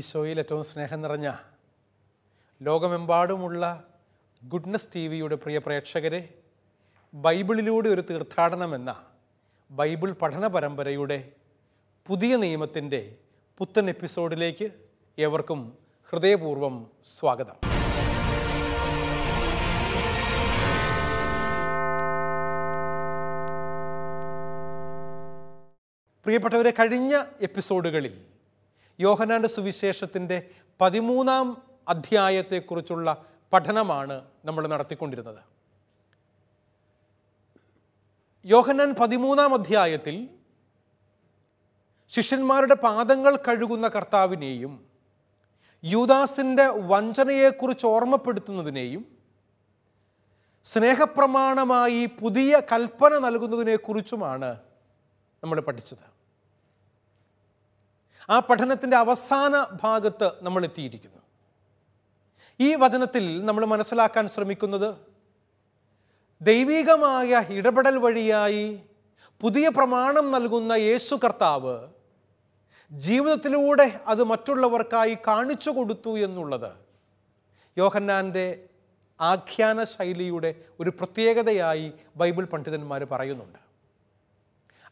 ഈശോയിൽ ഏറ്റവും സ്നേഹം നിറഞ്ഞ ലോകമെമ്പാടുമുള്ള ഗുഡ്നസ് ടി വിയുടെ പ്രിയ പ്രേക്ഷകരെ ബൈബിളിലൂടെ ഒരു തീർത്ഥാടനമെന്ന ബൈബിൾ പഠന പരമ്പരയുടെ പുതിയ നിയമത്തിൻ്റെ പുത്തൻ എപ്പിസോഡിലേക്ക് ഏവർക്കും ഹൃദയപൂർവ്വം സ്വാഗതം പ്രിയപ്പെട്ടവരെ കഴിഞ്ഞ എപ്പിസോഡുകളിൽ യോഹനാൻ്റെ സുവിശേഷത്തിൻ്റെ പതിമൂന്നാം അധ്യായത്തെക്കുറിച്ചുള്ള പഠനമാണ് നമ്മൾ നടത്തിക്കൊണ്ടിരുന്നത് യോഹനാൻ പതിമൂന്നാം അധ്യായത്തിൽ ശിഷ്യന്മാരുടെ പാദങ്ങൾ കഴുകുന്ന കർത്താവിനെയും യൂദാസിൻ്റെ വഞ്ചനയെക്കുറിച്ച് ഓർമ്മപ്പെടുത്തുന്നതിനെയും സ്നേഹപ്രമാണമായി പുതിയ കൽപ്പന നൽകുന്നതിനെക്കുറിച്ചുമാണ് നമ്മൾ പഠിച്ചത് ആ പഠനത്തിൻ്റെ അവസാന ഭാഗത്ത് നമ്മൾ എത്തിയിരിക്കുന്നു ഈ വചനത്തിൽ നമ്മൾ മനസ്സിലാക്കാൻ ശ്രമിക്കുന്നത് ദൈവികമായ ഇടപെടൽ വഴിയായി പുതിയ പ്രമാണം നൽകുന്ന യേശു കർത്താവ് ജീവിതത്തിലൂടെ അത് മറ്റുള്ളവർക്കായി കാണിച്ചു കൊടുത്തു എന്നുള്ളത് യോഹന്നാൻ്റെ ആഖ്യാന ശൈലിയുടെ ഒരു പ്രത്യേകതയായി ബൈബിൾ പണ്ഡിതന്മാർ പറയുന്നുണ്ട്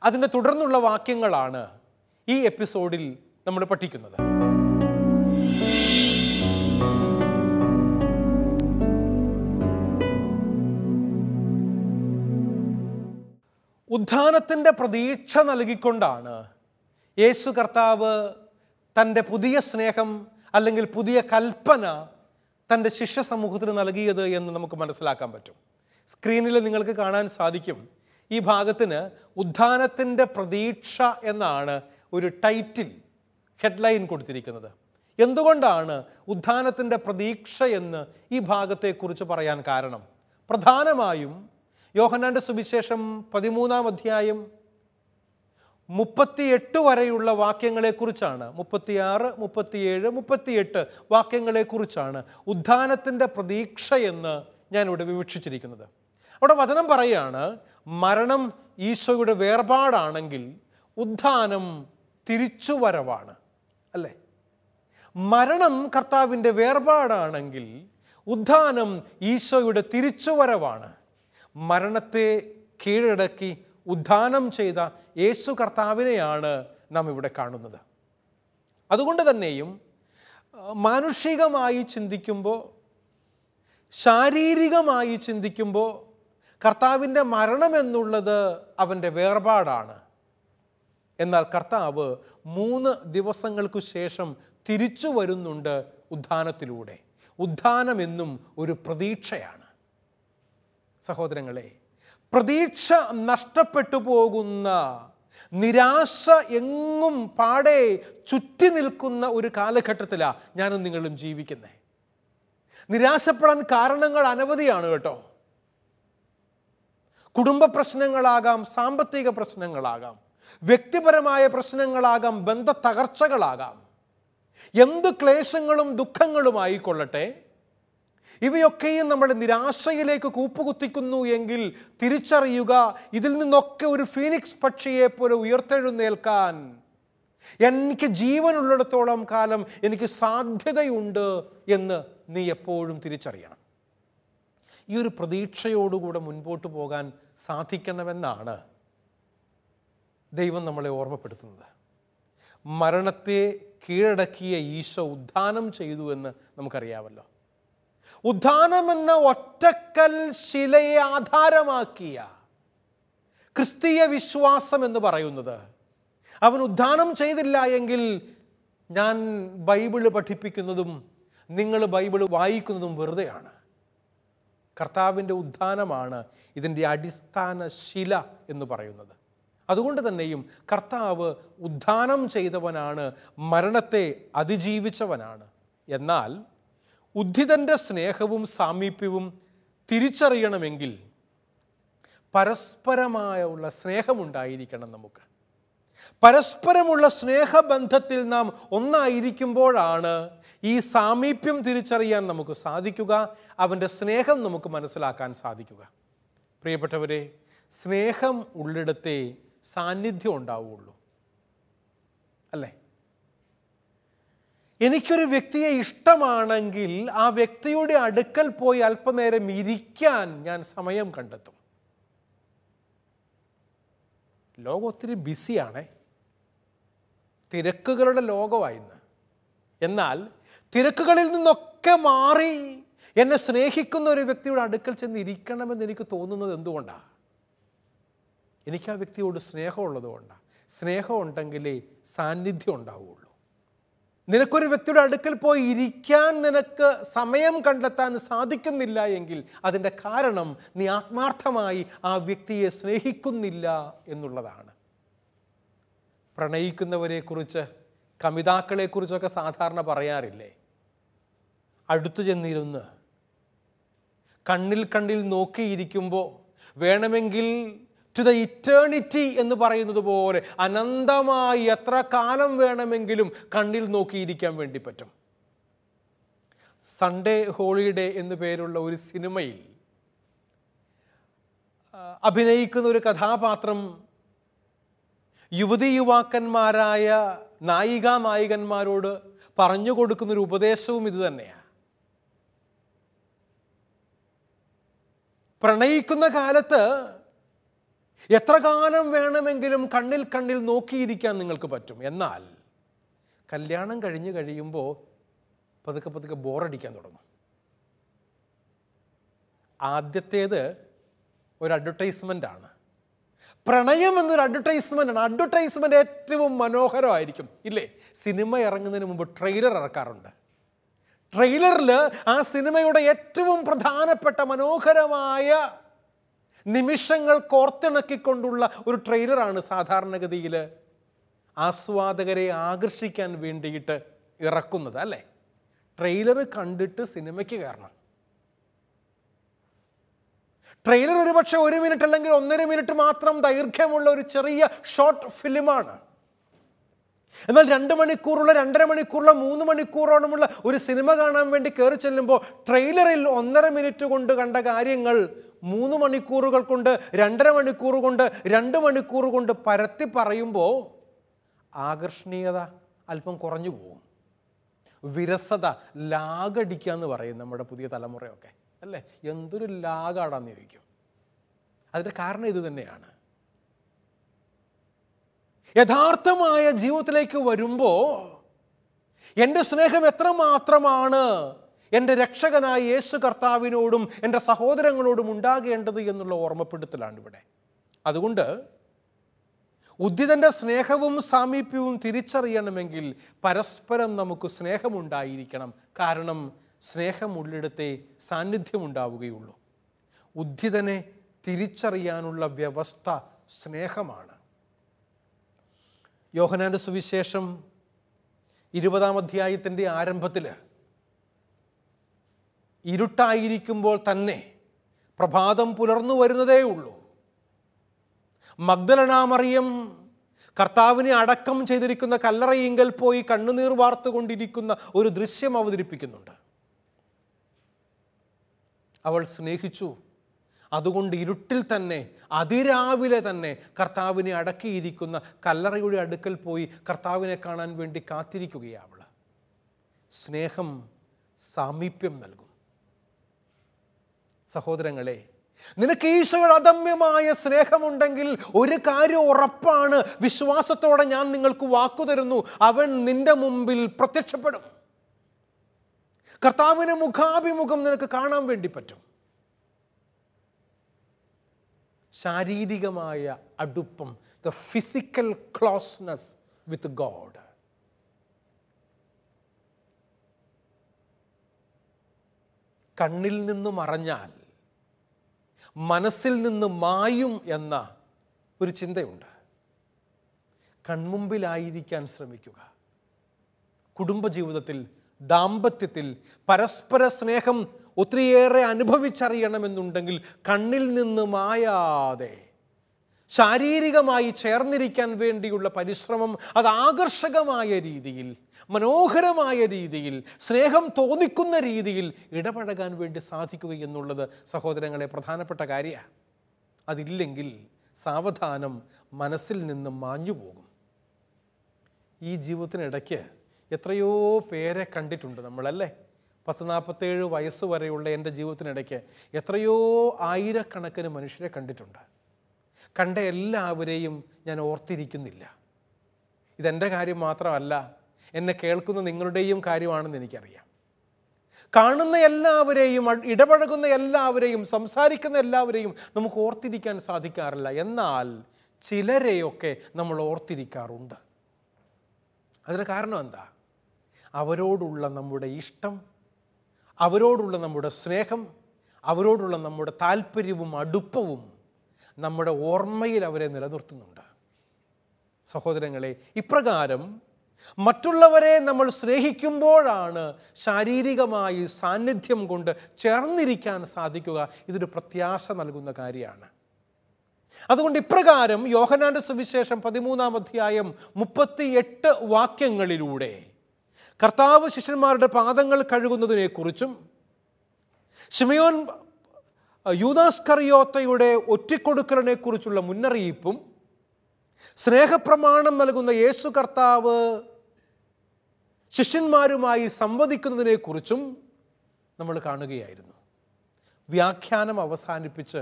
അതിൻ്റെ തുടർന്നുള്ള വാക്യങ്ങളാണ് ഈ എപ്പിസോഡിൽ നമ്മൾ പഠിക്കുന്നത് ഉദ്ധാനത്തിൻ്റെ പ്രതീക്ഷ നൽകിക്കൊണ്ടാണ് യേശു കർത്താവ് തൻ്റെ പുതിയ സ്നേഹം അല്ലെങ്കിൽ പുതിയ കൽപ്പന തൻ്റെ ശിഷ്യ സമൂഹത്തിന് നൽകിയത് എന്ന് നമുക്ക് മനസ്സിലാക്കാൻ പറ്റും സ്ക്രീനിൽ നിങ്ങൾക്ക് കാണാൻ സാധിക്കും ഈ ഭാഗത്തിന് ഉദ്ധാനത്തിൻ്റെ പ്രതീക്ഷ എന്നാണ് ഒരു ടൈറ്റിൽ ഹെഡ്ലൈൻ കൊടുത്തിരിക്കുന്നത് എന്തുകൊണ്ടാണ് ഉത്ഥാനത്തിൻ്റെ പ്രതീക്ഷ എന്ന് ഈ ഭാഗത്തെക്കുറിച്ച് പറയാൻ കാരണം പ്രധാനമായും യോഹനാൻ്റെ സുവിശേഷം പതിമൂന്നാം അധ്യായം മുപ്പത്തിയെട്ട് വരെയുള്ള വാക്യങ്ങളെക്കുറിച്ചാണ് മുപ്പത്തിയാറ് മുപ്പത്തിയേഴ് മുപ്പത്തിയെട്ട് വാക്യങ്ങളെക്കുറിച്ചാണ് ഉദ്ധാനത്തിൻ്റെ പ്രതീക്ഷ എന്ന് ഞാനിവിടെ വിവക്ഷിച്ചിരിക്കുന്നത് അവിടെ വചനം പറയുകയാണ് മരണം ഈശോയുടെ വേർപാടാണെങ്കിൽ ഉദ്ധാനം തിരിച്ചുവരവാണ് അല്ലേ മരണം കർത്താവിൻ്റെ വേർപാടാണെങ്കിൽ ഉദ്ധാനം ഈശോയുടെ തിരിച്ചുവരവാണ് മരണത്തെ കീഴടക്കി ഉദ്ധാനം ചെയ്ത യേശു കർത്താവിനെയാണ് നാം ഇവിടെ കാണുന്നത് അതുകൊണ്ട് തന്നെയും മാനുഷികമായി ചിന്തിക്കുമ്പോൾ ശാരീരികമായി ചിന്തിക്കുമ്പോൾ കർത്താവിൻ്റെ എന്നുള്ളത് അവൻ്റെ വേർപാടാണ് എന്നാൽ കർത്താവ് മൂന്ന് ദിവസങ്ങൾക്കു ശേഷം തിരിച്ചു വരുന്നുണ്ട് ഉദ്ധാനത്തിലൂടെ ഉദ്ധാനമെന്നും ഒരു പ്രതീക്ഷയാണ് സഹോദരങ്ങളെ പ്രതീക്ഷ നഷ്ടപ്പെട്ടു പോകുന്ന നിരാശ എങ്ങും പാടെ ചുറ്റി നിൽക്കുന്ന ഒരു കാലഘട്ടത്തിലാണ് ഞാനും നിങ്ങളും ജീവിക്കുന്നത് നിരാശപ്പെടാൻ കാരണങ്ങൾ അനവധിയാണ് കേട്ടോ കുടുംബ പ്രശ്നങ്ങളാകാം സാമ്പത്തിക പ്രശ്നങ്ങളാകാം വ്യക്തിപരമായ പ്രശ്നങ്ങളാകാം ബന്ധ തകർച്ചകളാകാം എന്ത് ക്ലേശങ്ങളും ആയിക്കൊള്ളട്ടെ ഇവയൊക്കെയും നമ്മൾ നിരാശയിലേക്ക് കൂപ്പുകുത്തിക്കുന്നു എങ്കിൽ തിരിച്ചറിയുക ഇതിൽ നിന്നൊക്കെ ഒരു ഫീനിക്സ് പക്ഷിയെ പോലെ ഉയർത്തെഴുന്നേൽക്കാൻ എനിക്ക് ജീവനുള്ളിടത്തോളം കാലം എനിക്ക് സാധ്യതയുണ്ട് എന്ന് നീ എപ്പോഴും തിരിച്ചറിയണം ഈ ഒരു പ്രതീക്ഷയോടുകൂടെ മുൻപോട്ട് പോകാൻ സാധിക്കണമെന്നാണ് ദൈവം നമ്മളെ ഓർമ്മപ്പെടുത്തുന്നത് മരണത്തെ കീഴടക്കിയ ഈശോ ഉദ്ധാനം ചെയ്തു എന്ന് നമുക്കറിയാമല്ലോ ഉദ്ധാനം എന്ന ഒറ്റക്കൽ ശിലയെ ആധാരമാക്കിയ ക്രിസ്തീയ വിശ്വാസം എന്ന് പറയുന്നത് അവൻ ഉദ്ധാനം ചെയ്തില്ല എങ്കിൽ ഞാൻ ബൈബിള് പഠിപ്പിക്കുന്നതും നിങ്ങൾ ബൈബിള് വായിക്കുന്നതും വെറുതെയാണ് കർത്താവിൻ്റെ ഉദ്ധാനമാണ് ഇതിൻ്റെ അടിസ്ഥാന ശില എന്ന് പറയുന്നത് അതുകൊണ്ട് തന്നെയും കർത്താവ് ഉദ്ധാനം ചെയ്തവനാണ് മരണത്തെ അതിജീവിച്ചവനാണ് എന്നാൽ ഉദ്ധിതൻ്റെ സ്നേഹവും സാമീപ്യവും തിരിച്ചറിയണമെങ്കിൽ പരസ്പരമായുള്ള സ്നേഹമുണ്ടായിരിക്കണം നമുക്ക് പരസ്പരമുള്ള സ്നേഹബന്ധത്തിൽ നാം ഒന്നായിരിക്കുമ്പോഴാണ് ഈ സാമീപ്യം തിരിച്ചറിയാൻ നമുക്ക് സാധിക്കുക അവൻ്റെ സ്നേഹം നമുക്ക് മനസ്സിലാക്കാൻ സാധിക്കുക പ്രിയപ്പെട്ടവരെ സ്നേഹം ഉള്ളിടത്തെ സാന്നിധ്യം ഉണ്ടാവുകയുള്ളൂ അല്ലേ എനിക്കൊരു വ്യക്തിയെ ഇഷ്ടമാണെങ്കിൽ ആ വ്യക്തിയുടെ അടുക്കൽ പോയി അല്പനേരം ഇരിക്കാൻ ഞാൻ സമയം കണ്ടെത്തും ലോകം ഒത്തിരി ബിസിയാണേ തിരക്കുകളുടെ ലോകമായിന്ന് എന്നാൽ തിരക്കുകളിൽ നിന്നൊക്കെ മാറി എന്നെ സ്നേഹിക്കുന്ന ഒരു വ്യക്തിയുടെ അടുക്കൽ ചെന്ന് ഇരിക്കണമെന്ന് എനിക്ക് തോന്നുന്നത് എന്തുകൊണ്ടാണ് എനിക്ക് ആ വ്യക്തിയോട് സ്നേഹമുള്ളതുകൊണ്ടാണ് സ്നേഹമുണ്ടെങ്കിലേ സാന്നിധ്യം ഉണ്ടാവുകയുള്ളൂ നിനക്കൊരു വ്യക്തിയുടെ അടുക്കൽ പോയി ഇരിക്കാൻ നിനക്ക് സമയം കണ്ടെത്താൻ സാധിക്കുന്നില്ല എങ്കിൽ അതിൻ്റെ കാരണം നീ ആത്മാർത്ഥമായി ആ വ്യക്തിയെ സ്നേഹിക്കുന്നില്ല എന്നുള്ളതാണ് പ്രണയിക്കുന്നവരെക്കുറിച്ച് കമിതാക്കളെക്കുറിച്ചൊക്കെ സാധാരണ പറയാറില്ലേ അടുത്തു ചെന്നിരുന്ന് കണ്ണിൽ കണ്ണിൽ നോക്കിയിരിക്കുമ്പോൾ വേണമെങ്കിൽ ടു ദ ഇറ്റേണിറ്റി എന്ന് പറയുന്നത് പോലെ അനന്തമായി എത്ര കാലം വേണമെങ്കിലും കണ്ണിൽ നോക്കിയിരിക്കാൻ വേണ്ടി പറ്റും സൺഡേ ഹോളിഡേ എന്നു പേരുള്ള ഒരു സിനിമയിൽ അഭിനയിക്കുന്ന ഒരു കഥാപാത്രം യുവതി യുവാക്കന്മാരായ നായികാ നായികന്മാരോട് പറഞ്ഞു കൊടുക്കുന്നൊരു ഉപദേശവും ഇത് തന്നെയാണ് പ്രണയിക്കുന്ന കാലത്ത് എത്ര കാലം വേണമെങ്കിലും കണ്ണിൽ കണ്ണിൽ നോക്കിയിരിക്കാൻ നിങ്ങൾക്ക് പറ്റും എന്നാൽ കല്യാണം കഴിഞ്ഞ് കഴിയുമ്പോൾ പതുക്കെ പതുക്കെ ബോറടിക്കാൻ തുടങ്ങും ആദ്യത്തേത് ഒരു അഡ്വർടൈസ്മെൻ്റ് ആണ് പ്രണയം എന്നൊരു അഡ്വർടൈസ്മെൻ്റ് ആണ് അഡ്വർടൈസ്മെൻ്റ് ഏറ്റവും മനോഹരമായിരിക്കും ഇല്ലേ സിനിമ ഇറങ്ങുന്നതിന് മുമ്പ് ട്രെയിലർ ഇറക്കാറുണ്ട് ട്രെയിലറിൽ ആ സിനിമയുടെ ഏറ്റവും പ്രധാനപ്പെട്ട മനോഹരമായ നിമിഷങ്ങൾ കോർത്തിണക്കിക്കൊണ്ടുള്ള ഒരു ട്രെയിലറാണ് സാധാരണഗതിയിൽ ആസ്വാദകരെ ആകർഷിക്കാൻ വേണ്ടിയിട്ട് ഇറക്കുന്നത് അല്ലേ ട്രെയിലർ കണ്ടിട്ട് സിനിമയ്ക്ക് കയറണം ട്രെയിലർ ഒരുപക്ഷെ ഒരു മിനിറ്റ് അല്ലെങ്കിൽ ഒന്നര മിനിറ്റ് മാത്രം ദൈർഘ്യമുള്ള ഒരു ചെറിയ ഷോർട്ട് ഫിലിമാണ് എന്നാൽ രണ്ട് മണിക്കൂറുള്ള രണ്ടര മണിക്കൂറുള്ള മൂന്ന് മണിക്കൂറോളമുള്ള ഒരു സിനിമ കാണാൻ വേണ്ടി കയറി ചെല്ലുമ്പോൾ ട്രെയിലറിൽ ഒന്നര മിനിറ്റ് കൊണ്ട് കണ്ട കാര്യങ്ങൾ മൂന്ന് മണിക്കൂറുകൾ കൊണ്ട് രണ്ടര മണിക്കൂർ കൊണ്ട് രണ്ട് മണിക്കൂർ കൊണ്ട് പരത്തി പറയുമ്പോൾ ആകർഷണീയത അല്പം കുറഞ്ഞു പോകും വിരസത ലാഗടിക്കുക എന്ന് പറയും നമ്മുടെ പുതിയ തലമുറയൊക്കെ അല്ലേ എന്തൊരു ലാഗാടാന്ന് ചോദിക്കും അതിൻ്റെ കാരണം ഇത് തന്നെയാണ് യഥാർത്ഥമായ ജീവിതത്തിലേക്ക് വരുമ്പോൾ എൻ്റെ സ്നേഹം എത്രമാത്രമാണ് എൻ്റെ രക്ഷകനായ യേശു കർത്താവിനോടും എൻ്റെ സഹോദരങ്ങളോടും ഉണ്ടാകേണ്ടത് എന്നുള്ള ഓർമ്മപ്പെടുത്തലാണ് ഇവിടെ അതുകൊണ്ട് ഉദ്ധിതൻ്റെ സ്നേഹവും സാമീപ്യവും തിരിച്ചറിയണമെങ്കിൽ പരസ്പരം നമുക്ക് സ്നേഹമുണ്ടായിരിക്കണം കാരണം സ്നേഹമുള്ളിടത്തെ സാന്നിധ്യമുണ്ടാവുകയുള്ളൂ ഉദ്ധിതനെ തിരിച്ചറിയാനുള്ള വ്യവസ്ഥ സ്നേഹമാണ് യോഹനാൻ്റെ സുവിശേഷം ഇരുപതാം അധ്യായത്തിൻ്റെ ആരംഭത്തിൽ ഇരുട്ടായിരിക്കുമ്പോൾ തന്നെ പ്രഭാതം പുലർന്നു വരുന്നതേ ഉള്ളൂ മഗ്ദലനാമറിയം കർത്താവിനെ അടക്കം ചെയ്തിരിക്കുന്ന കല്ലറയിങ്കൽ പോയി കണ്ണുനീർ വാർത്തുകൊണ്ടിരിക്കുന്ന ഒരു ദൃശ്യം അവതരിപ്പിക്കുന്നുണ്ട് അവൾ സ്നേഹിച്ചു അതുകൊണ്ട് ഇരുട്ടിൽ തന്നെ അതിരാവിലെ തന്നെ കർത്താവിനെ അടക്കിയിരിക്കുന്ന കല്ലറയുടെ അടുക്കൽ പോയി കർത്താവിനെ കാണാൻ വേണ്ടി കാത്തിരിക്കുകയാണ് അവൾ സ്നേഹം സാമീപ്യം നൽകും സഹോദരങ്ങളെ നിനക്ക് ഈശോയുടെ അദമ്യമായ സ്നേഹമുണ്ടെങ്കിൽ ഒരു കാര്യം ഉറപ്പാണ് വിശ്വാസത്തോടെ ഞാൻ നിങ്ങൾക്ക് വാക്കു തരുന്നു അവൻ നിന്റെ മുമ്പിൽ പ്രത്യക്ഷപ്പെടും കർത്താവിന് മുഖാഭിമുഖം നിനക്ക് കാണാൻ വേണ്ടി പറ്റും ശാരീരികമായ അടുപ്പം the physical closeness with God കണ്ണിൽ നിന്ന് മറഞ്ഞാൽ മനസ്സിൽ നിന്ന് മായും എന്ന ഒരു ചിന്തയുണ്ട് കൺമുമ്പിലായിരിക്കാൻ ശ്രമിക്കുക കുടുംബജീവിതത്തിൽ ദാമ്പത്യത്തിൽ പരസ്പര സ്നേഹം ഒത്തിരിയേറെ അനുഭവിച്ചറിയണമെന്നുണ്ടെങ്കിൽ കണ്ണിൽ നിന്ന് മായാതെ ശാരീരികമായി ചേർന്നിരിക്കാൻ വേണ്ടിയുള്ള പരിശ്രമം അത് ആകർഷകമായ രീതിയിൽ മനോഹരമായ രീതിയിൽ സ്നേഹം തോന്നിക്കുന്ന രീതിയിൽ ഇടപഴകാൻ വേണ്ടി സാധിക്കുക എന്നുള്ളത് സഹോദരങ്ങളെ പ്രധാനപ്പെട്ട കാര്യമാണ് അതില്ലെങ്കിൽ സാവധാനം മനസ്സിൽ നിന്ന് മാഞ്ഞു പോകും ഈ ജീവിതത്തിനിടയ്ക്ക് എത്രയോ പേരെ കണ്ടിട്ടുണ്ട് നമ്മളല്ലേ പത്ത് നാൽപ്പത്തേഴ് വയസ്സ് വരെയുള്ള എൻ്റെ ജീവിതത്തിനിടയ്ക്ക് എത്രയോ ആയിരക്കണക്കിന് മനുഷ്യരെ കണ്ടിട്ടുണ്ട് കണ്ട എല്ലാവരെയും ഞാൻ ഓർത്തിരിക്കുന്നില്ല ഇതെൻ്റെ കാര്യം മാത്രമല്ല എന്നെ കേൾക്കുന്ന നിങ്ങളുടെയും കാര്യമാണെന്ന് എനിക്കറിയാം കാണുന്ന എല്ലാവരെയും ഇടപഴകുന്ന എല്ലാവരെയും സംസാരിക്കുന്ന എല്ലാവരെയും നമുക്ക് ഓർത്തിരിക്കാൻ സാധിക്കാറില്ല എന്നാൽ ചിലരെയൊക്കെ നമ്മൾ ഓർത്തിരിക്കാറുണ്ട് അതിന് കാരണം എന്താ അവരോടുള്ള നമ്മുടെ ഇഷ്ടം അവരോടുള്ള നമ്മുടെ സ്നേഹം അവരോടുള്ള നമ്മുടെ താല്പര്യവും അടുപ്പവും നമ്മുടെ ഓർമ്മയിൽ അവരെ നിലനിർത്തുന്നുണ്ട് സഹോദരങ്ങളെ ഇപ്രകാരം മറ്റുള്ളവരെ നമ്മൾ സ്നേഹിക്കുമ്പോഴാണ് ശാരീരികമായി സാന്നിധ്യം കൊണ്ട് ചേർന്നിരിക്കാൻ സാധിക്കുക ഇതൊരു പ്രത്യാശ നൽകുന്ന കാര്യമാണ് അതുകൊണ്ട് ഇപ്രകാരം യോഹനാന്റെ സുവിശേഷം പതിമൂന്നാം അധ്യായം മുപ്പത്തി എട്ട് വാക്യങ്ങളിലൂടെ കർത്താവ് ശിഷ്യന്മാരുടെ പാദങ്ങൾ കഴുകുന്നതിനെക്കുറിച്ചും ഷിമയോൻ യൂദാസ് കറിയോത്തയുടെ ഒറ്റിക്കൊടുക്കലിനെ കുറിച്ചുള്ള മുന്നറിയിപ്പും സ്നേഹപ്രമാണം നൽകുന്ന യേശു കർത്താവ് ശിഷ്യന്മാരുമായി സംവദിക്കുന്നതിനെക്കുറിച്ചും നമ്മൾ കാണുകയായിരുന്നു വ്യാഖ്യാനം അവസാനിപ്പിച്ച്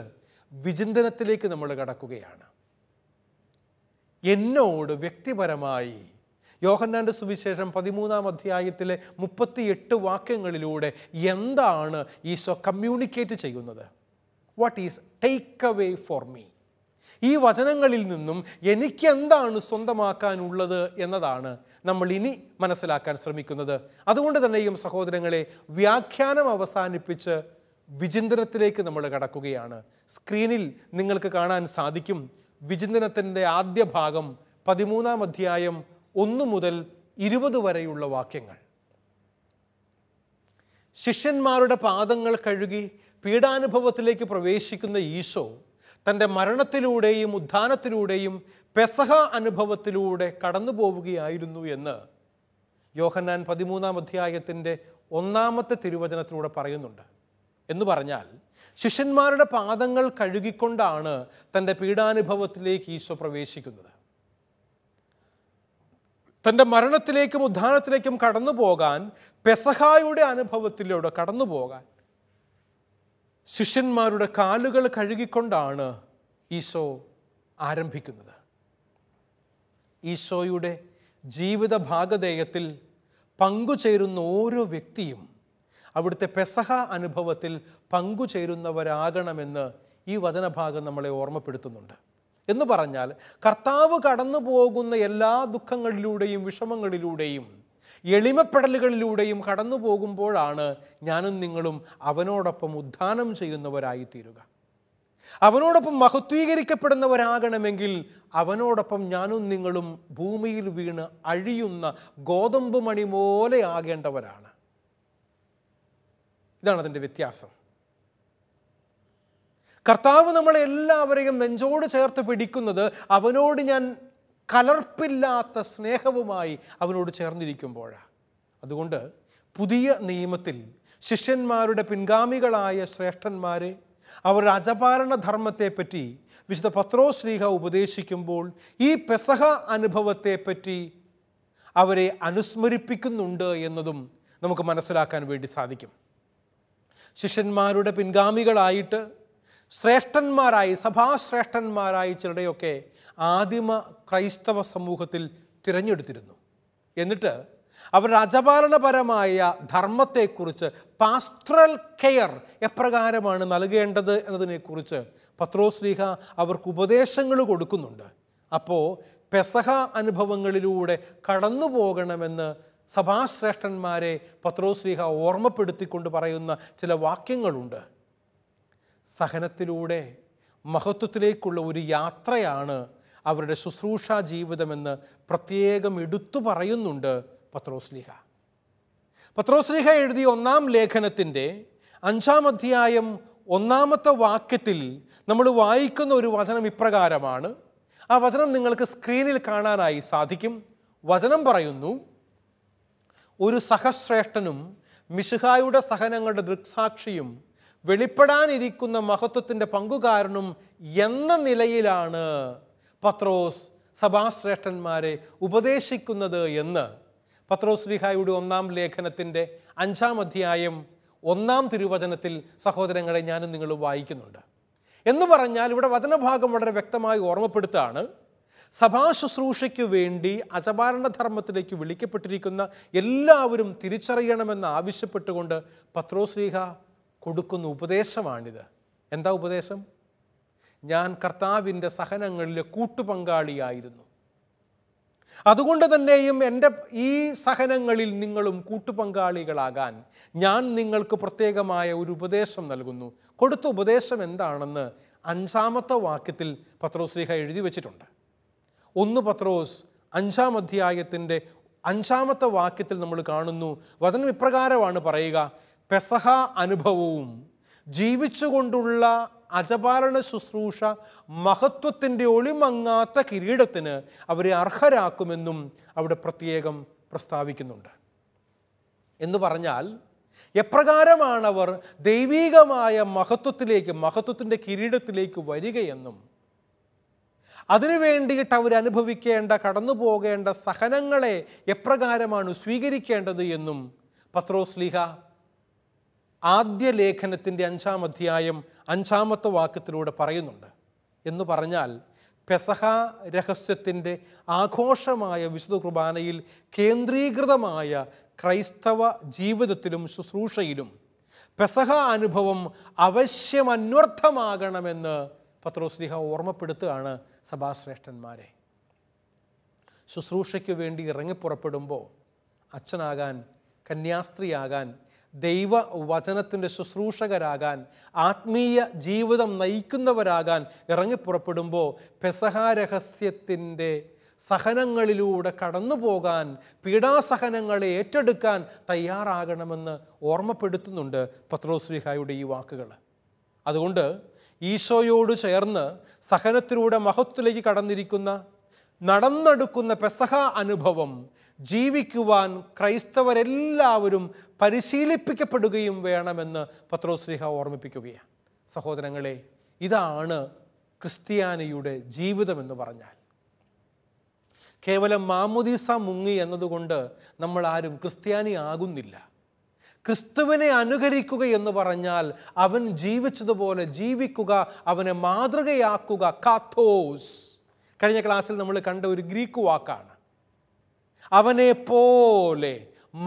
വിചിന്തനത്തിലേക്ക് നമ്മൾ കടക്കുകയാണ് എന്നോട് വ്യക്തിപരമായി യോഹന്നാൻ്റെ സുവിശേഷം പതിമൂന്നാം അധ്യായത്തിലെ മുപ്പത്തിയെട്ട് വാക്യങ്ങളിലൂടെ എന്താണ് ഈശോ കമ്മ്യൂണിക്കേറ്റ് ചെയ്യുന്നത് what is take away for me ഈ വചനങ്ങളിൽ നിന്നും എനിക്ക് എന്താണ് സ്വന്തമാക്കാനുള്ളത് എന്നതാണ് നമ്മൾ ഇനി മനസ്സിലാക്കാൻ ശ്രമിക്കുന്നത് അതുകൊണ്ട് തന്നെയും സഹോദരങ്ങളെ വ്യാഖ്യാനം അവസാനിപ്പിച്ച് വിചിന്തനത്തിലേക്ക് നമ്മൾ കടക്കുകയാണ് സ്ക്രീനിൽ നിങ്ങൾക്ക് കാണാൻ സാധിക്കും വിചിന്തനത്തിൻ്റെ ആദ്യ ഭാഗം പതിമൂന്നാം അധ്യായം ഒന്നു മുതൽ ഇരുപത് വരെയുള്ള വാക്യങ്ങൾ ശിഷ്യന്മാരുടെ പാദങ്ങൾ കഴുകി പീഡാനുഭവത്തിലേക്ക് പ്രവേശിക്കുന്ന ഈശോ തൻ്റെ മരണത്തിലൂടെയും ഉദ്ധാനത്തിലൂടെയും പെസഹ അനുഭവത്തിലൂടെ കടന്നു പോവുകയായിരുന്നു എന്ന് യോഹന്നാൻ പതിമൂന്നാം അധ്യായത്തിൻ്റെ ഒന്നാമത്തെ തിരുവചനത്തിലൂടെ പറയുന്നുണ്ട് എന്ന് പറഞ്ഞാൽ ശിഷ്യന്മാരുടെ പാദങ്ങൾ കഴുകിക്കൊണ്ടാണ് തൻ്റെ പീഡാനുഭവത്തിലേക്ക് ഈശോ പ്രവേശിക്കുന്നത് തൻ്റെ മരണത്തിലേക്കും ഉദ്ധാനത്തിലേക്കും കടന്നു പോകാൻ പെസഹായുടെ അനുഭവത്തിലൂടെ കടന്നു പോകാൻ ശിഷ്യന്മാരുടെ കാലുകൾ കഴുകിക്കൊണ്ടാണ് ഈശോ ആരംഭിക്കുന്നത് ഈശോയുടെ ജീവിത ഭാഗധേയത്തിൽ പങ്കുചേരുന്ന ഓരോ വ്യക്തിയും അവിടുത്തെ പെസഹ അനുഭവത്തിൽ പങ്കുചേരുന്നവരാകണമെന്ന് ഈ വചനഭാഗം നമ്മളെ ഓർമ്മപ്പെടുത്തുന്നുണ്ട് എന്ന് പറഞ്ഞാൽ കർത്താവ് കടന്നു പോകുന്ന എല്ലാ ദുഃഖങ്ങളിലൂടെയും വിഷമങ്ങളിലൂടെയും എളിമപ്പെടലുകളിലൂടെയും കടന്നു പോകുമ്പോഴാണ് ഞാനും നിങ്ങളും അവനോടൊപ്പം ഉദ്ധാനം ചെയ്യുന്നവരായി തീരുക അവനോടൊപ്പം മഹത്വീകരിക്കപ്പെടുന്നവരാകണമെങ്കിൽ അവനോടൊപ്പം ഞാനും നിങ്ങളും ഭൂമിയിൽ വീണ് അഴിയുന്ന ഗോതമ്പ് മണി പോലെ ആകേണ്ടവരാണ് ഇതാണ് അതിൻ്റെ വ്യത്യാസം കർത്താവ് നമ്മളെ എല്ലാവരെയും നെഞ്ചോട് ചേർത്ത് പിടിക്കുന്നത് അവനോട് ഞാൻ കലർപ്പില്ലാത്ത സ്നേഹവുമായി അവനോട് ചേർന്നിരിക്കുമ്പോഴാണ് അതുകൊണ്ട് പുതിയ നിയമത്തിൽ ശിഷ്യന്മാരുടെ പിൻഗാമികളായ ശ്രേഷ്ഠന്മാരെ അവർ അജപാലന ധർമ്മത്തെപ്പറ്റി വിശുദ്ധ ശ്രീഹ ഉപദേശിക്കുമ്പോൾ ഈ പെസഹ അനുഭവത്തെപ്പറ്റി അവരെ അനുസ്മരിപ്പിക്കുന്നുണ്ട് എന്നതും നമുക്ക് മനസ്സിലാക്കാൻ വേണ്ടി സാധിക്കും ശിഷ്യന്മാരുടെ പിൻഗാമികളായിട്ട് ശ്രേഷ്ഠന്മാരായി സഭാശ്രേഷ്ഠന്മാരായി ചിലരെയൊക്കെ ആദിമ ക്രൈസ്തവ സമൂഹത്തിൽ തിരഞ്ഞെടുത്തിരുന്നു എന്നിട്ട് അവർ അജപാലനപരമായ ധർമ്മത്തെക്കുറിച്ച് പാസ്ട്രൽ കെയർ എപ്രകാരമാണ് നൽകേണ്ടത് എന്നതിനെക്കുറിച്ച് പത്രോസ്ലീഹ അവർക്ക് ഉപദേശങ്ങൾ കൊടുക്കുന്നുണ്ട് അപ്പോൾ പെസഹ അനുഭവങ്ങളിലൂടെ കടന്നു പോകണമെന്ന് സഭാശ്രേഷ്ഠന്മാരെ പത്രോസ്ലീഹ ഓർമ്മപ്പെടുത്തിക്കൊണ്ട് പറയുന്ന ചില വാക്യങ്ങളുണ്ട് സഹനത്തിലൂടെ മഹത്വത്തിലേക്കുള്ള ഒരു യാത്രയാണ് അവരുടെ ശുശ്രൂഷാ ജീവിതമെന്ന് പ്രത്യേകം എടുത്തു പറയുന്നുണ്ട് പത്രോസ്ലിഹ പത്രോസ്ലിഹ എഴുതിയ ഒന്നാം ലേഖനത്തിൻ്റെ അഞ്ചാം അധ്യായം ഒന്നാമത്തെ വാക്യത്തിൽ നമ്മൾ വായിക്കുന്ന ഒരു വചനം ഇപ്രകാരമാണ് ആ വചനം നിങ്ങൾക്ക് സ്ക്രീനിൽ കാണാനായി സാധിക്കും വചനം പറയുന്നു ഒരു സഹശ്രേഷ്ഠനും മിശുഹായുടെ സഹനങ്ങളുടെ ദൃക്സാക്ഷിയും വെളിപ്പെടാനിരിക്കുന്ന മഹത്വത്തിൻ്റെ പങ്കുകാരനും എന്ന നിലയിലാണ് പത്രോസ് സഭാശ്രേഷ്ഠന്മാരെ ഉപദേശിക്കുന്നത് എന്ന് പത്രോസ് ലിഹായുടെ ഒന്നാം ലേഖനത്തിൻ്റെ അഞ്ചാം അധ്യായം ഒന്നാം തിരുവചനത്തിൽ സഹോദരങ്ങളെ ഞാനും നിങ്ങളും വായിക്കുന്നുണ്ട് എന്ന് പറഞ്ഞാൽ ഇവിടെ വചനഭാഗം വളരെ വ്യക്തമായി ഓർമ്മപ്പെടുത്താണ് സഭാശുശ്രൂഷയ്ക്ക് വേണ്ടി അചഭാരണധർമ്മത്തിലേക്ക് വിളിക്കപ്പെട്ടിരിക്കുന്ന എല്ലാവരും തിരിച്ചറിയണമെന്ന് ആവശ്യപ്പെട്ടുകൊണ്ട് പത്രോസ്ലീഹ കൊടുക്കുന്ന ഉപദേശമാണിത് എന്താ ഉപദേശം ഞാൻ കർത്താവിൻ്റെ സഹനങ്ങളിലെ കൂട്ടുപങ്കാളിയായിരുന്നു അതുകൊണ്ട് തന്നെയും എൻ്റെ ഈ സഹനങ്ങളിൽ നിങ്ങളും കൂട്ടുപങ്കാളികളാകാൻ ഞാൻ നിങ്ങൾക്ക് പ്രത്യേകമായ ഒരു ഉപദേശം നൽകുന്നു കൊടുത്ത ഉപദേശം എന്താണെന്ന് അഞ്ചാമത്തെ വാക്യത്തിൽ പത്രോസ് ലീഹ എഴുതി വച്ചിട്ടുണ്ട് ഒന്ന് പത്രോസ് അഞ്ചാം അധ്യായത്തിൻ്റെ അഞ്ചാമത്തെ വാക്യത്തിൽ നമ്മൾ കാണുന്നു വചനം ഇപ്രകാരമാണ് പറയുക പെസഹ അനുഭവവും ജീവിച്ചുകൊണ്ടുള്ള അജപാലന ശുശ്രൂഷ മഹത്വത്തിൻ്റെ ഒളിമങ്ങാത്ത കിരീടത്തിന് അവരെ അർഹരാക്കുമെന്നും അവിടെ പ്രത്യേകം പ്രസ്താവിക്കുന്നുണ്ട് എന്ന് പറഞ്ഞാൽ എപ്രകാരമാണവർ ദൈവീകമായ മഹത്വത്തിലേക്ക് മഹത്വത്തിൻ്റെ കിരീടത്തിലേക്ക് വരികയെന്നും അതിനു വേണ്ടിയിട്ട് അവരനുഭവിക്കേണ്ട കടന്നു പോകേണ്ട സഹനങ്ങളെ എപ്രകാരമാണ് സ്വീകരിക്കേണ്ടത് എന്നും പത്രോസ്ലിഹ ആദ്യ ലേഖനത്തിൻ്റെ അഞ്ചാം അധ്യായം അഞ്ചാമത്തെ വാക്യത്തിലൂടെ പറയുന്നുണ്ട് എന്ന് പറഞ്ഞാൽ പെസഹ രഹസ്യത്തിൻ്റെ ആഘോഷമായ വിശുദ്ധ കുർബാനയിൽ കേന്ദ്രീകൃതമായ ക്രൈസ്തവ ജീവിതത്തിലും ശുശ്രൂഷയിലും പെസഹ അനുഭവം അവശ്യം അന്വർത്ഥമാകണമെന്ന് പത്രോസ്ലിഹ ഓർമ്മപ്പെടുത്തുകയാണ് സഭാശ്രേഷ്ഠന്മാരെ ശുശ്രൂഷയ്ക്ക് വേണ്ടി ഇറങ്ങിപ്പുറപ്പെടുമ്പോൾ അച്ഛനാകാൻ കന്യാസ്ത്രീയാകാൻ ദൈവ വചനത്തിൻ്റെ ശുശ്രൂഷകരാകാൻ ആത്മീയ ജീവിതം നയിക്കുന്നവരാകാൻ ഇറങ്ങിപ്പുറപ്പെടുമ്പോൾ പെസഹാരഹസ്യത്തിൻ്റെ സഹനങ്ങളിലൂടെ കടന്നു പോകാൻ പീഡാസഹനങ്ങളെ ഏറ്റെടുക്കാൻ തയ്യാറാകണമെന്ന് ഓർമ്മപ്പെടുത്തുന്നുണ്ട് പത്രോശ്രീഹായുടെ ഈ വാക്കുകൾ അതുകൊണ്ട് ഈശോയോട് ചേർന്ന് സഹനത്തിലൂടെ മഹത്വത്തിലേക്ക് കടന്നിരിക്കുന്ന നടന്നെടുക്കുന്ന പെസഹ അനുഭവം ജീവിക്കുവാൻ ക്രൈസ്തവരെല്ലാവരും പരിശീലിപ്പിക്കപ്പെടുകയും വേണമെന്ന് പത്രോസ്ലിഹ ഓർമ്മിപ്പിക്കുകയാണ് സഹോദരങ്ങളെ ഇതാണ് ക്രിസ്ത്യാനിയുടെ ജീവിതമെന്ന് പറഞ്ഞാൽ കേവലം മാമുദീസ മുങ്ങി എന്നതുകൊണ്ട് നമ്മൾ ആരും ക്രിസ്ത്യാനി ആകുന്നില്ല ക്രിസ്തുവിനെ അനുകരിക്കുക എന്ന് പറഞ്ഞാൽ അവൻ ജീവിച്ചതുപോലെ ജീവിക്കുക അവനെ മാതൃകയാക്കുക കാത്തോസ് കഴിഞ്ഞ ക്ലാസ്സിൽ നമ്മൾ കണ്ട ഒരു ഗ്രീക്ക് വാക്കാണ് അവനെ പോലെ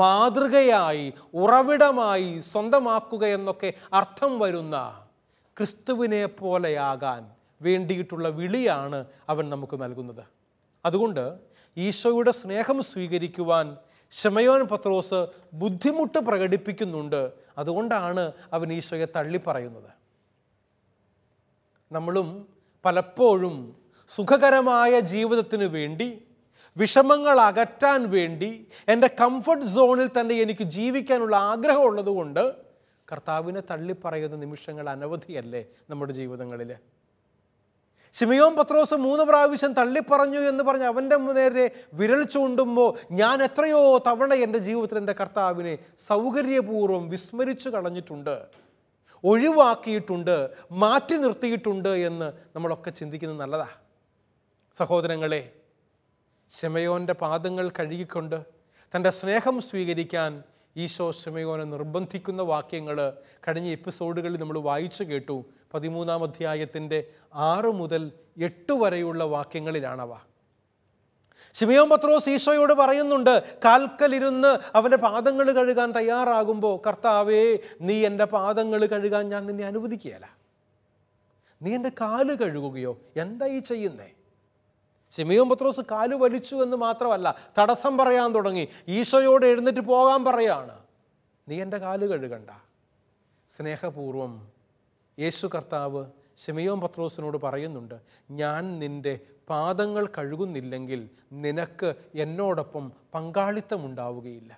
മാതൃകയായി ഉറവിടമായി സ്വന്തമാക്കുക എന്നൊക്കെ അർത്ഥം വരുന്ന ക്രിസ്തുവിനെ പോലെയാകാൻ വേണ്ടിയിട്ടുള്ള വിളിയാണ് അവൻ നമുക്ക് നൽകുന്നത് അതുകൊണ്ട് ഈശോയുടെ സ്നേഹം സ്വീകരിക്കുവാൻ ഷമയോൻ പത്രോസ് ബുദ്ധിമുട്ട് പ്രകടിപ്പിക്കുന്നുണ്ട് അതുകൊണ്ടാണ് അവൻ ഈശോയെ തള്ളിപ്പറയുന്നത് നമ്മളും പലപ്പോഴും സുഖകരമായ ജീവിതത്തിനു വേണ്ടി വിഷമങ്ങൾ അകറ്റാൻ വേണ്ടി എൻ്റെ കംഫർട്ട് സോണിൽ തന്നെ എനിക്ക് ജീവിക്കാനുള്ള ഉള്ളതുകൊണ്ട് കർത്താവിനെ തള്ളിപ്പറയുന്ന നിമിഷങ്ങൾ അനവധിയല്ലേ നമ്മുടെ ജീവിതങ്ങളിൽ ശിമയോൻ പത്രോസ് മൂന്ന് പ്രാവശ്യം തള്ളിപ്പറഞ്ഞു എന്ന് പറഞ്ഞ് അവൻ്റെ നേരെ വിരൽ ചൂണ്ടുമ്പോൾ ഞാൻ എത്രയോ തവണ എൻ്റെ ജീവിതത്തിൽ എൻ്റെ കർത്താവിനെ സൗകര്യപൂർവ്വം വിസ്മരിച്ചു കളഞ്ഞിട്ടുണ്ട് ഒഴിവാക്കിയിട്ടുണ്ട് മാറ്റി നിർത്തിയിട്ടുണ്ട് എന്ന് നമ്മളൊക്കെ ചിന്തിക്കുന്നത് നല്ലതാണ് സഹോദരങ്ങളെ ശമയോൻ്റെ പാദങ്ങൾ കഴുകിക്കൊണ്ട് തൻ്റെ സ്നേഹം സ്വീകരിക്കാൻ ഈശോ ശമയോനെ നിർബന്ധിക്കുന്ന വാക്യങ്ങൾ കഴിഞ്ഞ എപ്പിസോഡുകളിൽ നമ്മൾ വായിച്ചു കേട്ടു പതിമൂന്നാം അധ്യായത്തിൻ്റെ ആറ് മുതൽ എട്ട് വരെയുള്ള വാക്യങ്ങളിലാണവ ശിമയോൻ പത്രോസ് ഈശോയോട് പറയുന്നുണ്ട് കാൽക്കലിരുന്ന് അവൻ്റെ പാദങ്ങൾ കഴുകാൻ തയ്യാറാകുമ്പോൾ കർത്താവേ നീ എൻ്റെ പാദങ്ങൾ കഴുകാൻ ഞാൻ നിന്നെ അനുവദിക്കുകയല്ല നീ എൻ്റെ കാല് കഴുകുകയോ എന്താ ഈ ചെയ്യുന്നേ ശിമിയോൻ പത്രോസ് കാലു വലിച്ചു എന്ന് മാത്രമല്ല തടസ്സം പറയാൻ തുടങ്ങി ഈശോയോട് എഴുന്നേറ്റ് പോകാൻ പറയാണ് നീ എൻ്റെ കാല് കഴുകണ്ട സ്നേഹപൂർവം യേശു കർത്താവ് ശിമിയോൻ പത്രോസിനോട് പറയുന്നുണ്ട് ഞാൻ നിൻ്റെ പാദങ്ങൾ കഴുകുന്നില്ലെങ്കിൽ നിനക്ക് എന്നോടൊപ്പം പങ്കാളിത്തമുണ്ടാവുകയില്ല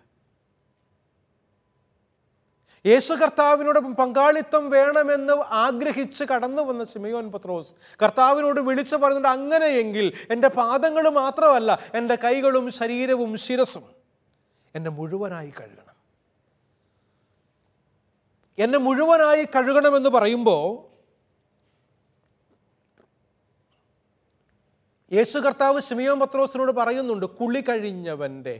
യേശു കർത്താവിനോട് പങ്കാളിത്തം വേണമെന്ന് ആഗ്രഹിച്ച് കടന്നു വന്ന സിമിയോൻ പത്രോസ് കർത്താവിനോട് വിളിച്ചു പറയുന്നുണ്ട് അങ്ങനെയെങ്കിൽ എൻ്റെ പാദങ്ങൾ മാത്രമല്ല എൻ്റെ കൈകളും ശരീരവും ശിരസും എന്നെ മുഴുവനായി കഴുകണം എന്നെ മുഴുവനായി കഴുകണമെന്ന് പറയുമ്പോൾ യേശു കർത്താവ് സിമിയോൻ പത്രോസിനോട് പറയുന്നുണ്ട് കുളി കഴിഞ്ഞവൻ്റെ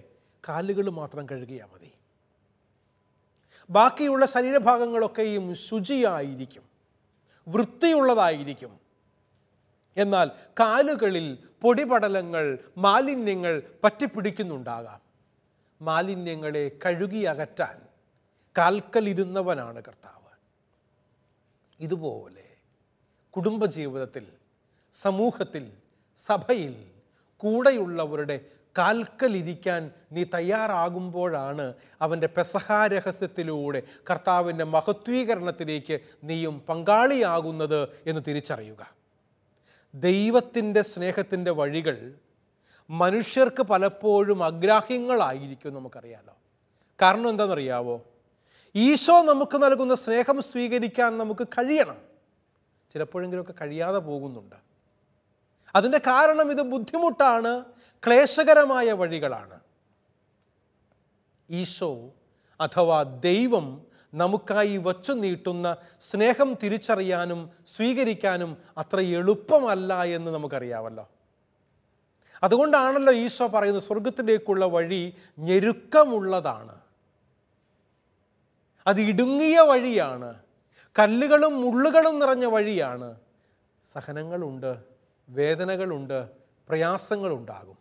കാലുകൾ മാത്രം കഴുകിയാൽ മതി ബാക്കിയുള്ള ശരീരഭാഗങ്ങളൊക്കെയും ശുചിയായിരിക്കും വൃത്തിയുള്ളതായിരിക്കും എന്നാൽ കാലുകളിൽ പൊടിപടലങ്ങൾ മാലിന്യങ്ങൾ പറ്റിപ്പിടിക്കുന്നുണ്ടാകാം മാലിന്യങ്ങളെ കഴുകി അകറ്റാൻ കാൽക്കലിരുന്നവനാണ് കർത്താവ് ഇതുപോലെ കുടുംബജീവിതത്തിൽ സമൂഹത്തിൽ സഭയിൽ കൂടെയുള്ളവരുടെ കാൽക്കലിരിക്കാൻ നീ തയ്യാറാകുമ്പോഴാണ് അവൻ്റെ പെസഹാരഹസ്യത്തിലൂടെ കർത്താവിൻ്റെ മഹത്വീകരണത്തിലേക്ക് നീയും പങ്കാളിയാകുന്നത് എന്ന് തിരിച്ചറിയുക ദൈവത്തിൻ്റെ സ്നേഹത്തിൻ്റെ വഴികൾ മനുഷ്യർക്ക് പലപ്പോഴും അഗ്രാഹ്യങ്ങളായിരിക്കും നമുക്കറിയാലോ കാരണം എന്താണെന്നറിയാവോ ഈശോ നമുക്ക് നൽകുന്ന സ്നേഹം സ്വീകരിക്കാൻ നമുക്ക് കഴിയണം ചിലപ്പോഴെങ്കിലുമൊക്കെ കഴിയാതെ പോകുന്നുണ്ട് അതിൻ്റെ കാരണം ഇത് ബുദ്ധിമുട്ടാണ് ക്ലേശകരമായ വഴികളാണ് ഈശോ അഥവാ ദൈവം നമുക്കായി വച്ചു നീട്ടുന്ന സ്നേഹം തിരിച്ചറിയാനും സ്വീകരിക്കാനും അത്ര എളുപ്പമല്ല എന്ന് നമുക്കറിയാമല്ലോ അതുകൊണ്ടാണല്ലോ ഈശോ പറയുന്നത് സ്വർഗത്തിലേക്കുള്ള വഴി ഞെരുക്കമുള്ളതാണ് അത് ഇടുങ്ങിയ വഴിയാണ് കല്ലുകളും മുള്ളുകളും നിറഞ്ഞ വഴിയാണ് സഹനങ്ങളുണ്ട് വേദനകളുണ്ട് പ്രയാസങ്ങളുണ്ടാകും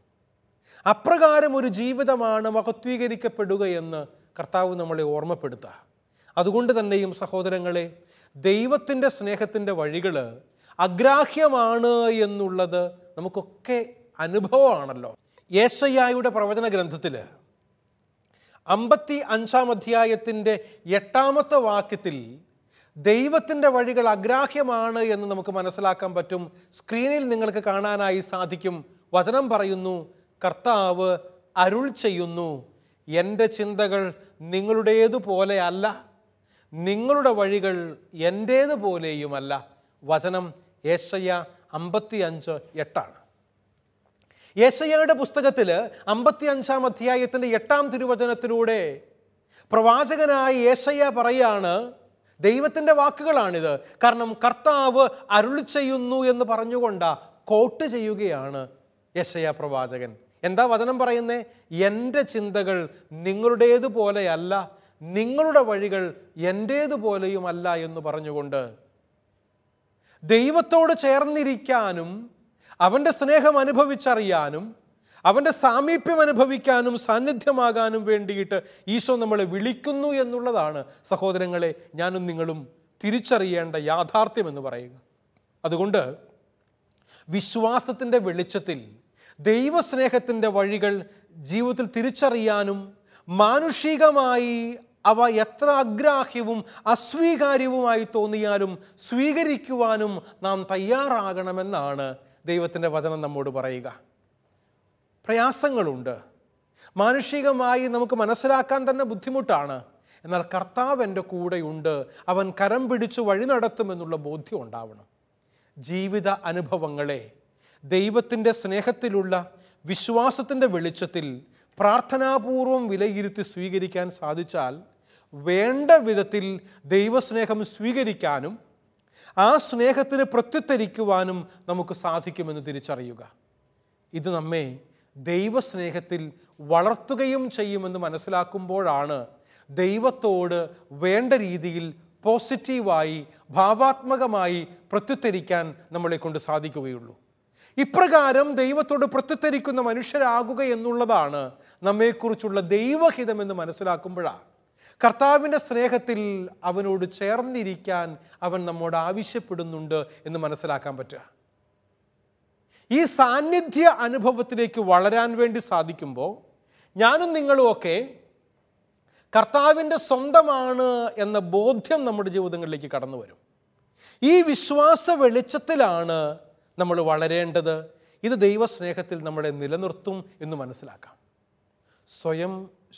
അപ്രകാരം ഒരു ജീവിതമാണ് മഹത്വീകരിക്കപ്പെടുകയെന്ന് കർത്താവ് നമ്മളെ ഓർമ്മപ്പെടുത്തുക അതുകൊണ്ട് തന്നെയും സഹോദരങ്ങളെ ദൈവത്തിൻ്റെ സ്നേഹത്തിൻ്റെ വഴികൾ അഗ്രാഹ്യമാണ് എന്നുള്ളത് നമുക്കൊക്കെ അനുഭവമാണല്ലോ യേശയ്യായുടെ പ്രവചന ഗ്രന്ഥത്തിൽ അമ്പത്തി അഞ്ചാം അധ്യായത്തിൻ്റെ എട്ടാമത്തെ വാക്യത്തിൽ ദൈവത്തിൻ്റെ വഴികൾ അഗ്രാഹ്യമാണ് എന്ന് നമുക്ക് മനസ്സിലാക്കാൻ പറ്റും സ്ക്രീനിൽ നിങ്ങൾക്ക് കാണാനായി സാധിക്കും വചനം പറയുന്നു കർത്താവ് അരുൾ ചെയ്യുന്നു എൻ്റെ ചിന്തകൾ നിങ്ങളുടേതു പോലെയല്ല നിങ്ങളുടെ വഴികൾ എൻ്റേതുപോലെയുമല്ല വചനം ഏഷയ്യ അമ്പത്തി അഞ്ച് എട്ടാണ് യേശയ്യയുടെ പുസ്തകത്തിൽ അമ്പത്തി അഞ്ചാം അധ്യായത്തിൻ്റെ എട്ടാം തിരുവചനത്തിലൂടെ പ്രവാചകനായ യേശയ്യ പറയാണ് ദൈവത്തിൻ്റെ വാക്കുകളാണിത് കാരണം കർത്താവ് അരുൾ ചെയ്യുന്നു എന്ന് പറഞ്ഞുകൊണ്ട് കോട്ട് ചെയ്യുകയാണ് യേശയ്യ പ്രവാചകൻ എന്താ വചനം പറയുന്നേ എൻ്റെ ചിന്തകൾ നിങ്ങളുടേതുപോലെയല്ല നിങ്ങളുടെ വഴികൾ എൻ്റേതുപോലെയുമല്ല എന്ന് പറഞ്ഞുകൊണ്ട് ദൈവത്തോട് ചേർന്നിരിക്കാനും അവൻ്റെ സ്നേഹം അനുഭവിച്ചറിയാനും അവൻ്റെ സാമീപ്യം അനുഭവിക്കാനും സാന്നിധ്യമാകാനും വേണ്ടിയിട്ട് ഈശോ നമ്മളെ വിളിക്കുന്നു എന്നുള്ളതാണ് സഹോദരങ്ങളെ ഞാനും നിങ്ങളും തിരിച്ചറിയേണ്ട യാഥാർത്ഥ്യം എന്ന് പറയുക അതുകൊണ്ട് വിശ്വാസത്തിൻ്റെ വെളിച്ചത്തിൽ ദൈവസ്നേഹത്തിൻ്റെ വഴികൾ ജീവിതത്തിൽ തിരിച്ചറിയാനും മാനുഷികമായി അവ എത്ര അഗ്രാഹ്യവും അസ്വീകാര്യവുമായി തോന്നിയാലും സ്വീകരിക്കുവാനും നാം തയ്യാറാകണമെന്നാണ് ദൈവത്തിൻ്റെ വചനം നമ്മോട് പറയുക പ്രയാസങ്ങളുണ്ട് മാനുഷികമായി നമുക്ക് മനസ്സിലാക്കാൻ തന്നെ ബുദ്ധിമുട്ടാണ് എന്നാൽ കർത്താവ് എൻ്റെ കൂടെയുണ്ട് അവൻ കരം പിടിച്ച് വഴി നടത്തുമെന്നുള്ള ബോധ്യം ഉണ്ടാവണം ജീവിത അനുഭവങ്ങളെ ദൈവത്തിൻ്റെ സ്നേഹത്തിലുള്ള വിശ്വാസത്തിൻ്റെ വെളിച്ചത്തിൽ പ്രാർത്ഥനാപൂർവം വിലയിരുത്തി സ്വീകരിക്കാൻ സാധിച്ചാൽ വേണ്ട വിധത്തിൽ ദൈവസ്നേഹം സ്വീകരിക്കാനും ആ സ്നേഹത്തിന് പ്രത്യുത്തരിക്കുവാനും നമുക്ക് സാധിക്കുമെന്ന് തിരിച്ചറിയുക ഇത് നമ്മെ ദൈവസ്നേഹത്തിൽ വളർത്തുകയും ചെയ്യുമെന്ന് മനസ്സിലാക്കുമ്പോഴാണ് ദൈവത്തോട് വേണ്ട രീതിയിൽ പോസിറ്റീവായി ഭാവാത്മകമായി പ്രത്യുത്തരിക്കാൻ നമ്മളെ കൊണ്ട് സാധിക്കുകയുള്ളൂ ഇപ്രകാരം ദൈവത്തോട് പ്രത്യുത്തരിക്കുന്ന മനുഷ്യരാകുക എന്നുള്ളതാണ് നമ്മെക്കുറിച്ചുള്ള ദൈവഹിതമെന്ന് മനസ്സിലാക്കുമ്പോഴാണ് കർത്താവിൻ്റെ സ്നേഹത്തിൽ അവനോട് ചേർന്നിരിക്കാൻ അവൻ നമ്മോട് ആവശ്യപ്പെടുന്നുണ്ട് എന്ന് മനസ്സിലാക്കാൻ പറ്റുക ഈ സാന്നിധ്യ അനുഭവത്തിലേക്ക് വളരാൻ വേണ്ടി സാധിക്കുമ്പോൾ ഞാനും നിങ്ങളും ഒക്കെ കർത്താവിൻ്റെ സ്വന്തമാണ് എന്ന ബോധ്യം നമ്മുടെ ജീവിതങ്ങളിലേക്ക് കടന്നു വരും ഈ വിശ്വാസ വെളിച്ചത്തിലാണ് നമ്മൾ വളരേണ്ടത് ഇത് ദൈവസ്നേഹത്തിൽ നമ്മളെ നിലനിർത്തും എന്ന് മനസ്സിലാക്കാം സ്വയം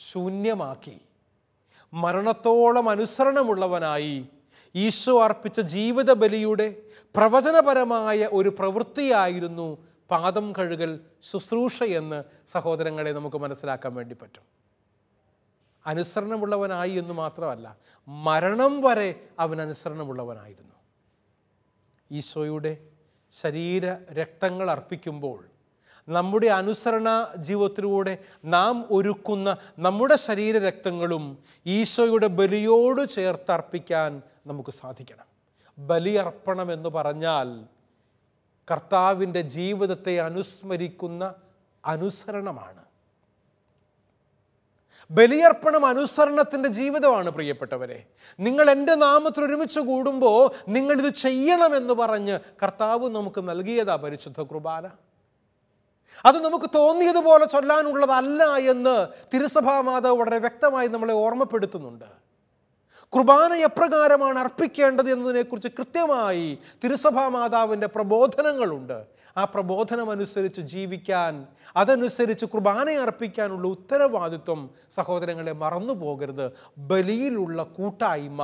ശൂന്യമാക്കി മരണത്തോളം അനുസരണമുള്ളവനായി ഈശോ അർപ്പിച്ച ജീവിത ബലിയുടെ പ്രവചനപരമായ ഒരു പ്രവൃത്തിയായിരുന്നു പാദം കഴുകൽ ശുശ്രൂഷ എന്ന് സഹോദരങ്ങളെ നമുക്ക് മനസ്സിലാക്കാൻ വേണ്ടി പറ്റും അനുസരണമുള്ളവനായി എന്ന് മാത്രമല്ല മരണം വരെ അവൻ അനുസരണമുള്ളവനായിരുന്നു ഈശോയുടെ ശരീര രക്തങ്ങൾ അർപ്പിക്കുമ്പോൾ നമ്മുടെ അനുസരണ ജീവിതത്തിലൂടെ നാം ഒരുക്കുന്ന നമ്മുടെ ശരീര രക്തങ്ങളും ഈശോയുടെ ബലിയോട് ചേർത്തർപ്പിക്കാൻ നമുക്ക് സാധിക്കണം ബലിയർപ്പണം എന്ന് പറഞ്ഞാൽ കർത്താവിൻ്റെ ജീവിതത്തെ അനുസ്മരിക്കുന്ന അനുസരണമാണ് ബലിയർപ്പണം അനുസരണത്തിൻ്റെ ജീവിതമാണ് പ്രിയപ്പെട്ടവരെ നിങ്ങൾ എൻ്റെ നാമത്തിൽ ഒരുമിച്ച് കൂടുമ്പോൾ നിങ്ങളിത് ചെയ്യണമെന്ന് പറഞ്ഞ് കർത്താവ് നമുക്ക് നൽകിയതാ പരിശുദ്ധ കുർബാന അത് നമുക്ക് തോന്നിയതുപോലെ ചൊല്ലാനുള്ളതല്ല എന്ന് തിരുസഭാ മാതാവ് വളരെ വ്യക്തമായി നമ്മളെ ഓർമ്മപ്പെടുത്തുന്നുണ്ട് കുർബാന എപ്രകാരമാണ് അർപ്പിക്കേണ്ടത് എന്നതിനെക്കുറിച്ച് കൃത്യമായി തിരുസഭാ മാതാവിൻ്റെ പ്രബോധനങ്ങളുണ്ട് ആ പ്രബോധനമനുസരിച്ച് ജീവിക്കാൻ അതനുസരിച്ച് കുർബാന അർപ്പിക്കാനുള്ള ഉത്തരവാദിത്വം സഹോദരങ്ങളെ മറന്നു പോകരുത് ബലിയിലുള്ള കൂട്ടായ്മ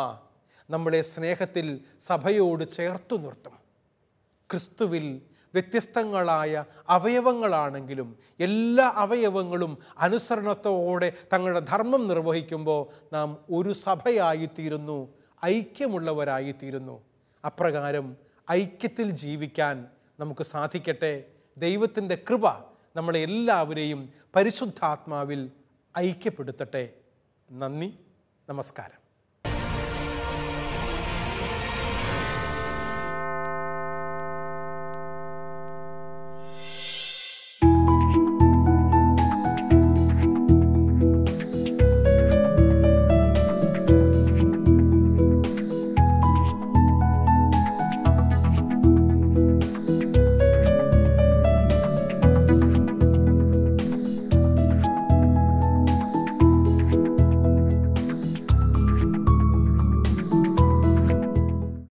നമ്മളെ സ്നേഹത്തിൽ സഭയോട് ചേർത്തു നിർത്തും ക്രിസ്തുവിൽ വ്യത്യസ്തങ്ങളായ അവയവങ്ങളാണെങ്കിലും എല്ലാ അവയവങ്ങളും അനുസരണത്തോടെ തങ്ങളുടെ ധർമ്മം നിർവഹിക്കുമ്പോൾ നാം ഒരു സഭയായിത്തീരുന്നു ഐക്യമുള്ളവരായിത്തീരുന്നു അപ്രകാരം ഐക്യത്തിൽ ജീവിക്കാൻ നമുക്ക് സാധിക്കട്ടെ ദൈവത്തിൻ്റെ കൃപ നമ്മളെ എല്ലാവരെയും പരിശുദ്ധാത്മാവിൽ ഐക്യപ്പെടുത്തട്ടെ നന്ദി നമസ്കാരം